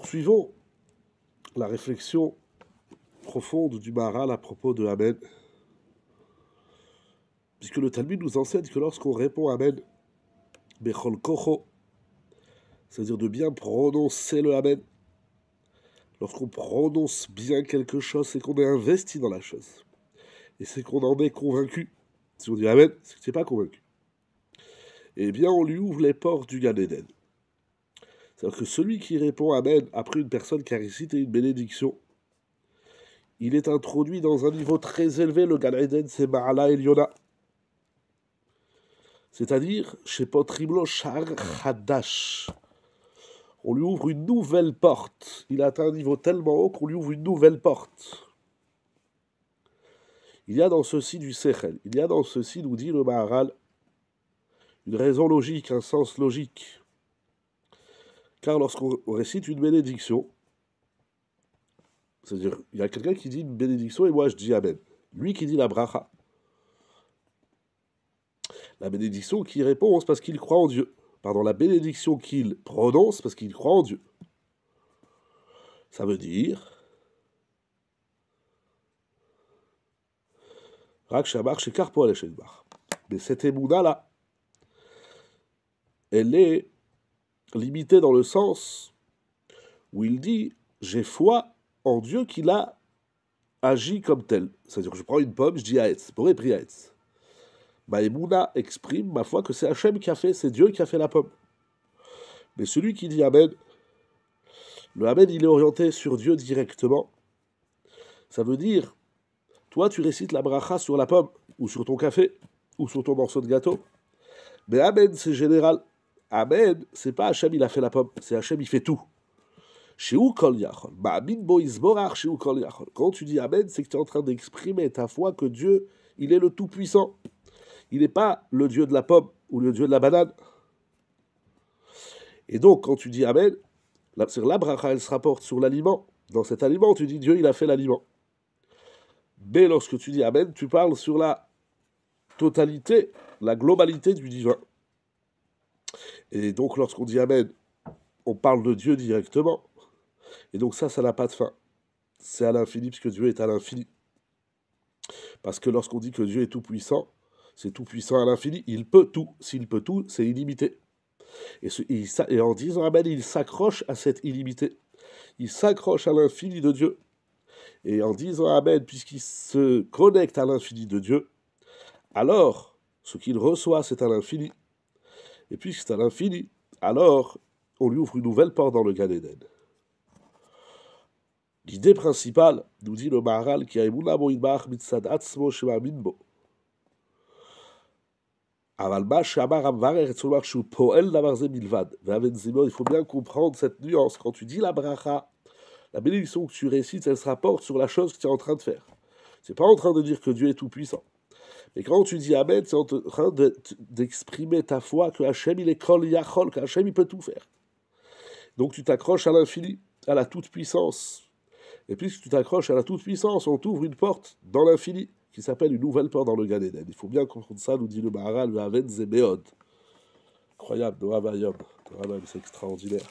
Poursuivons la réflexion profonde du Maharal à propos de Amen. Puisque le Talmud nous enseigne que lorsqu'on répond Amen, c'est-à-dire de bien prononcer le Amen, lorsqu'on prononce bien quelque chose, c'est qu'on est investi dans la chose. Et c'est qu'on en est convaincu. Si on dit Amen, c'est que tu n'es pas convaincu. Eh bien, on lui ouvre les portes du Gan Eden. C'est-à-dire que celui qui répond Amen après une personne qui a récité une bénédiction, il est introduit dans un niveau très élevé, le Gan Eden, c'est Eliona. C'est-à-dire, chez Potriblo Shar Hadash. On lui ouvre une nouvelle porte. Il atteint un niveau tellement haut qu'on lui ouvre une nouvelle porte. Il y a dans ceci du Sechel. Il y a dans ceci, nous dit le Maharal, une raison logique, un sens logique. Car lorsqu'on récite une bénédiction, c'est-à-dire, il y a quelqu'un qui dit une bénédiction et moi je dis Amen. Lui qui dit la bracha. La bénédiction qui répond, parce qu'il croit en Dieu. Pardon, la bénédiction qu'il prononce parce qu'il croit en Dieu. Ça veut dire. Mais cette émouna là, elle est limité dans le sens où il dit j'ai foi en Dieu qu'il a agi comme tel. C'est-à-dire que je prends une pomme, je dis Aetz, pour Aetz. Maïmouna exprime ma foi que c'est Hachem qui a fait, c'est Dieu qui a fait la pomme. Mais celui qui dit Amen, le Amen il est orienté sur Dieu directement. Ça veut dire, toi tu récites la bracha sur la pomme, ou sur ton café, ou sur ton morceau de gâteau. Mais Amen c'est général. Amen, c'est pas Hachem, il a fait la pomme, c'est Hachem, il fait tout. Quand tu dis Amen, c'est que tu es en train d'exprimer ta foi que Dieu, il est le Tout-Puissant. Il n'est pas le Dieu de la pomme ou le Dieu de la banane. Et donc, quand tu dis Amen, sur la bracha, elle se rapporte sur l'aliment. Dans cet aliment, tu dis Dieu, il a fait l'aliment. Mais lorsque tu dis Amen, tu parles sur la totalité, la globalité du divin. Et donc, lorsqu'on dit Amen, on parle de Dieu directement. Et donc, ça, ça n'a pas de fin. C'est à l'infini, puisque Dieu est à l'infini. Parce que lorsqu'on dit que Dieu est tout-puissant, c'est tout-puissant à l'infini. Il peut tout. S'il peut tout, c'est illimité. Et, en disant Amen, il s'accroche à cette illimité. Il s'accroche à l'infini de Dieu. Et en disant Amen, puisqu'il se connecte à l'infini de Dieu, alors ce qu'il reçoit, c'est à l'infini et puisque c'est à l'infini, alors on lui ouvre une nouvelle porte dans le Gan Eden. L'idée principale, nous dit le Maharal, qui a shema minbo. Il faut bien comprendre cette nuance. Quand tu dis la bracha, la bénédiction que tu récites, elle se rapporte sur la chose que tu es en train de faire. C'est pas en train de dire que Dieu est tout-puissant. Et quand tu dis Ahmed, c'est en train d'exprimer ta foi que Hachem, il est Kol Yachol, que il peut tout faire. Donc tu t'accroches à l'infini, à la toute-puissance. Et puisque tu t'accroches à la toute-puissance, on t'ouvre une porte dans l'infini qui s'appelle une nouvelle porte dans le Gan Eden. Il faut bien comprendre ça, nous dit le Maharal, le Aven Zebeod. Incroyable, C'est extraordinaire.